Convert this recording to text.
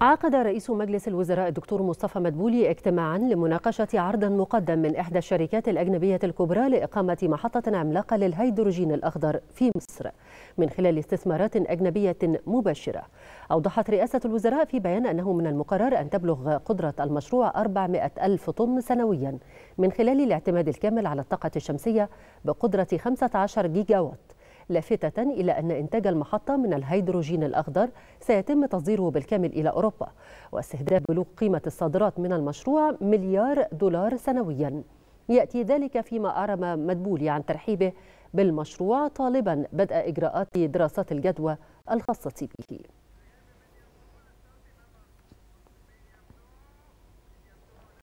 عقد رئيس مجلس الوزراء الدكتور مصطفى مدبولي اجتماعا لمناقشة عرض مقدم من إحدى الشركات الأجنبية الكبرى لإقامة محطة عملاقة للهيدروجين الأخضر في مصر من خلال استثمارات أجنبية مباشرة أوضحت رئاسة الوزراء في بيان أنه من المقرر أن تبلغ قدرة المشروع 400 ألف طن سنويا من خلال الاعتماد الكامل على الطاقة الشمسية بقدرة 15 جيجاوات لافتة إلى أن إنتاج المحطة من الهيدروجين الأخضر سيتم تصديره بالكامل إلى أوروبا واستهداف بلوغ قيمة الصادرات من المشروع مليار دولار سنوياً يأتي ذلك فيما أعرب مدبولي عن ترحيبه بالمشروع طالبا بدء إجراءات دراسات الجدوى الخاصة به